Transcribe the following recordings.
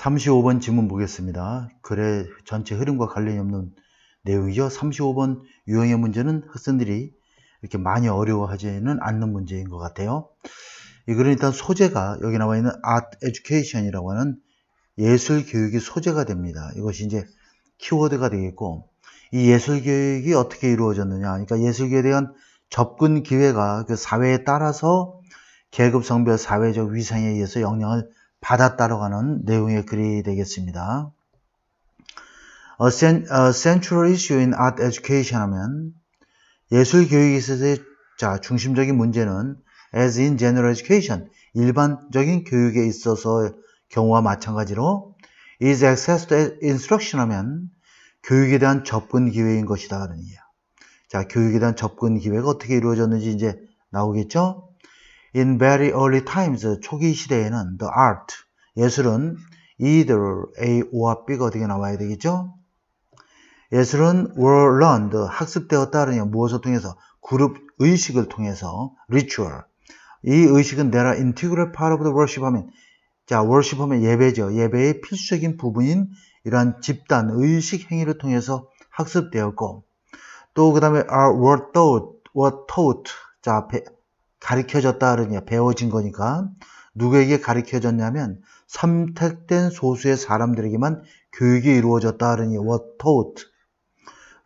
35번 질문 보겠습니다. 글의 전체 흐름과 관련이 없는 내용이죠. 35번 유형의 문제는 학생들이 이렇게 많이 어려워하지는 않는 문제인 것 같아요. 이거는 일단 소재가 여기 나와 있는 Art Education이라고 하는 예술 교육이 소재가 됩니다. 이것이 이제 키워드가 되겠고 이 예술 교육이 어떻게 이루어졌느냐 그러니까 예술 교육에 대한 접근 기회가 그 사회에 따라서 계급 성별 사회적 위상에 의해서 영향을 받았다라가는 내용의 글이 되겠습니다. A central issue i art education 하면 예술 교육에 있어서의 자, 중심적인 문제는 as in general education, 일반적인 교육에 있어서 경우와 마찬가지로 is access to instruction 하면 교육에 대한 접근 기회인 것이다 하는 이야. 자, 교육에 대한 접근 기회가 어떻게 이루어졌는지 이제 나오겠죠? In very early times, 초기 시대에는 the art, 예술은 either A or B가 어떻게 나와야 되겠죠? 예술은 were learned, 학습되었다 하느냐, 무엇을 통해서? 그룹 의식을 통해서, ritual. 이 의식은 내라 integral part of the worship 하면, 자, worship 하면 예배죠. 예배의 필수적인 부분인 이러한 집단 의식 행위를 통해서 학습되었고, 또 그 다음에 are were taught, were taught. 자, 가르켜졌다 하느냐 배워진 거니까 누구에게 가르켜졌냐면 선택된 소수의 사람들에게만 교육이 이루어졌다 하느니 was h taught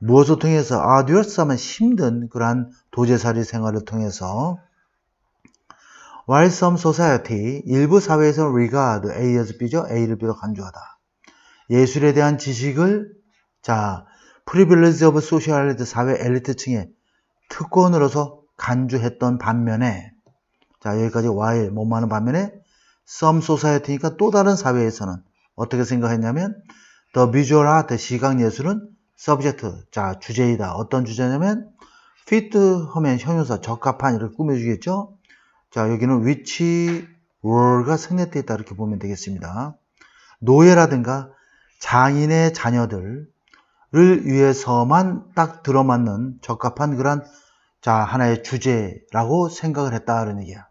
무엇을 통해서 아듀얼스하면 힘든 그러한 도제사이 생활을 통해서 While some society, 일부 사회에서 regard, A에서 B죠? A를 비로 간주하다. 예술에 대한 지식을, 자, privilege of sociality, 사회 엘리트층의 특권으로서 간주했던 반면에 자 여기까지 while 뭐뭐는 반면에 some society니까 또 다른 사회에서는 어떻게 생각했냐면 the visual art 시각 예술은 subject 자 주제이다 어떤 주제냐면 fit 하면 형용사 적합한 이를 꾸며주겠죠 자 여기는 which were가 생략되어 있다 이렇게 보면 되겠습니다 노예라든가 장인의 자녀들을 위해서만 딱 들어맞는 적합한 그러한 자, 하나의 주제라고 생각을 했다는 얘기야.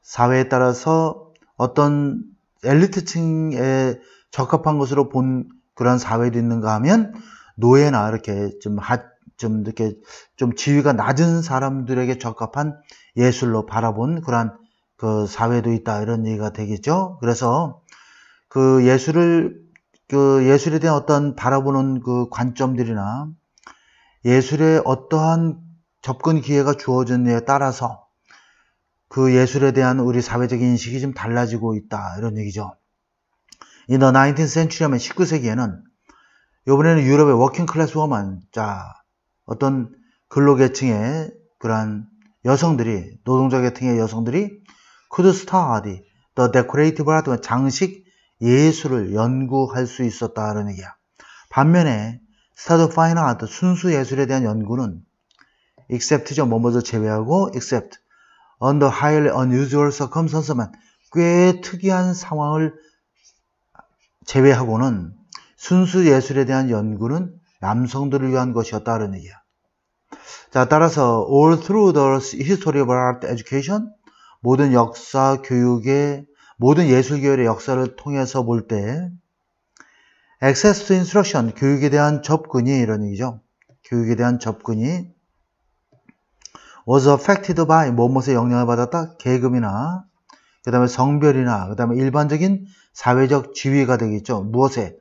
사회에 따라서 어떤 엘리트층에 적합한 것으로 본 그런 사회도 있는가 하면 노예나 이렇게 좀 하, 좀 이렇게 좀 지위가 낮은 사람들에게 적합한 예술로 바라본 그런그 사회도 있다 이런 얘기가 되겠죠. 그래서 그 예술을 그 예술에 대한 어떤 바라보는 그 관점들이나 예술의 어떠한 접근 기회가 주어졌냐에 따라서 그 예술에 대한 우리 사회적인 식이좀 달라지고 있다 이런 얘기죠. 이 the 19th century 하면 19세기에는 요번에는 유럽의 워킹 클래스 워먼 자 어떤 근로계층의 그러한 여성들이 노동자 계층의 여성들이 could study the decorative art 뭐 장식 예술을 연구할 수 있었다는 얘기야. 반면에 스타드 파이너 아트 순수 예술에 대한 연구는 except죠. 뭐뭐도 제외하고 except under highly unusual circumstance만 꽤 특이한 상황을 제외하고는 순수 예술에 대한 연구는 남성들을 위한 것이었다 그런 얘기야. 자, 따라서 all through the history of art education 모든 역사 교육의 모든 예술 교육의 역사를 통해서 볼 때 access to instruction 교육에 대한 접근이 이런 얘기죠. 교육에 대한 접근이 was affected by 무엇에 영향을 받았다? 계급이나 그 다음에 성별이나 그 다음에 일반적인 사회적 지위가 되겠죠. 무엇에?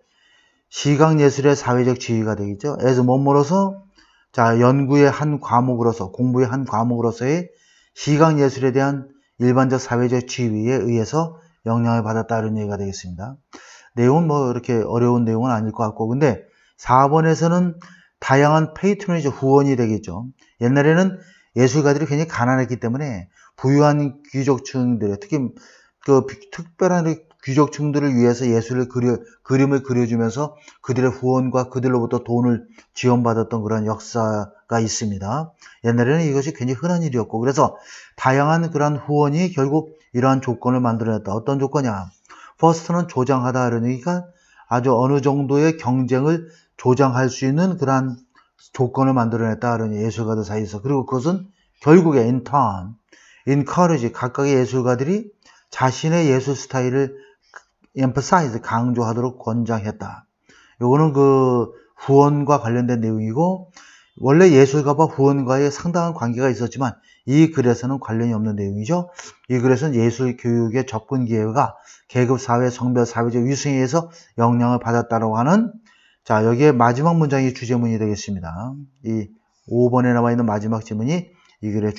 시각예술의 사회적 지위가 되겠죠. 에서 뭐뭐로서 자 연구의 한 과목으로서 공부의 한 과목으로서의 시각예술에 대한 일반적 사회적 지위에 의해서 영향을 받았다 이런 얘기가 되겠습니다. 내용은 뭐 이렇게 어려운 내용은 아닐 것 같고 근데 4번에서는 다양한 페이트론이죠. 후원이 되겠죠. 옛날에는 예술가들이 굉장히 가난했기 때문에 부유한 귀족층들, 의 특히 그 특별한 귀족층들을 위해서 예술을 그려, 그림을 그려주면서 그들의 후원과 그들로부터 돈을 지원받았던 그런 역사가 있습니다. 옛날에는 이것이 굉장히 흔한 일이었고, 그래서 다양한 그러한 후원이 결국 이러한 조건을 만들어냈다. 어떤 조건이야? 퍼스트는 조장하다. 그러니까 아주 어느 정도의 경쟁을 조장할 수 있는 그러한 조건을 만들어냈다 그러 예술가들 사이에서 그리고 그것은 결국에 인턴, 인커리지 각각의 예술가들이 자신의 예술 스타일을 e m 사이즈 강조하도록 권장했다. 요거는 그 후원과 관련된 내용이고 원래 예술가와 후원과의 상당한 관계가 있었지만 이 글에서는 관련이 없는 내용이죠. 이 글에서는 예술 교육의 접근 기회가 계급 사회, 성별, 사회적 위생에 의해서 영향을 받았다고 하는 자, 여기에 마지막 문장이 주제문이 되겠습니다. 이 5번에 나와 있는 마지막 질문이이 글의